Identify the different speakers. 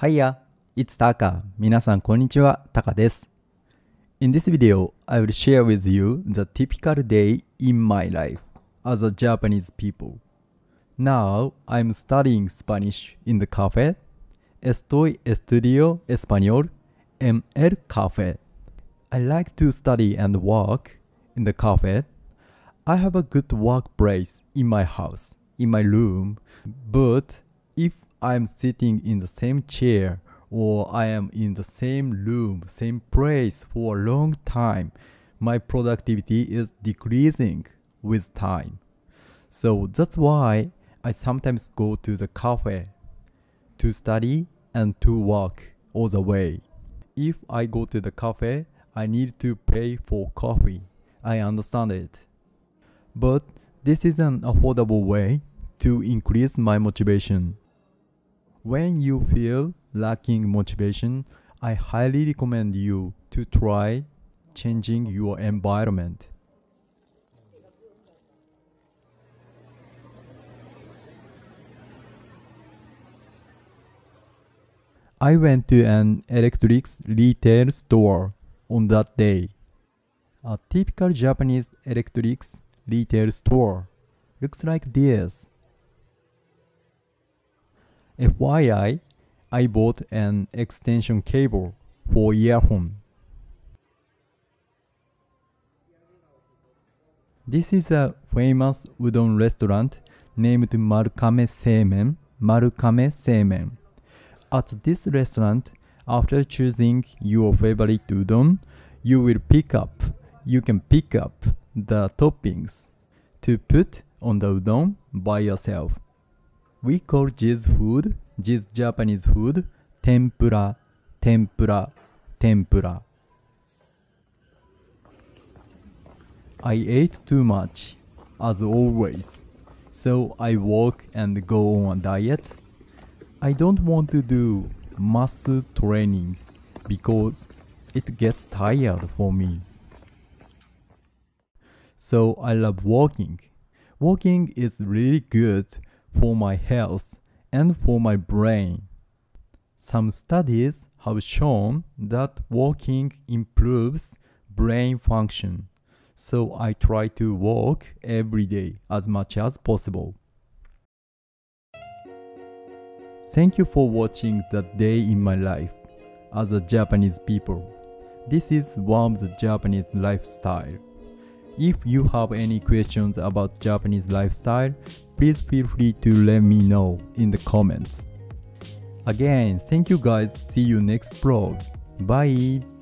Speaker 1: Hiya, it's Taka. this video, I will share with you the typical day in my life as a Japanese people. Now, I'm studying Spanish in the cafe. Estoy estudio español en el cafe. I like to study and work in the cafe. I have a good workplace in my house, in my room, but if I'm sitting in the same chair or I am in the same room, same place for a long time, my productivity is decreasing with time. So that's why I sometimes go to the cafe to study and to work all the way. If I go to the cafe, I need to pay for coffee. I understand it. But this is an affordable way to increase my motivation. When you feel lacking motivation, I highly recommend you to try changing your environment. I went to an electronics retail store on that day. A typical Japanese electronics retail store looks like this. FYI, I bought an extension cable for earphone. This is a famous udon restaurant named Marukame Seinen, Marukame Seinen. At this restaurant, after choosing your favorite udon, you will pick up, you can pick up the toppings to put on the udon by yourself. We call this food, this Japanese food, tempura, tempura, tempura. I ate too much, as always, so I walk and go on a diet. I don't want to do muscle training because it gets tired for me. So I love walking. Walking is really good for my health and for my brain. Some studies have shown that walking improves brain function, so I try to walk every day as much as possible. Thank you for watching that day in my life as a Japanese people. This is one of the Japanese lifestyle. If you have any questions about Japanese lifestyle, please feel free to let me know in the comments. Again, thank you guys. See you next vlog. Bye.